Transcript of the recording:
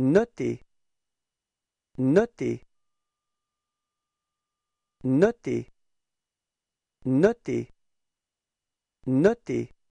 Notez, notez, notez, notez, notez.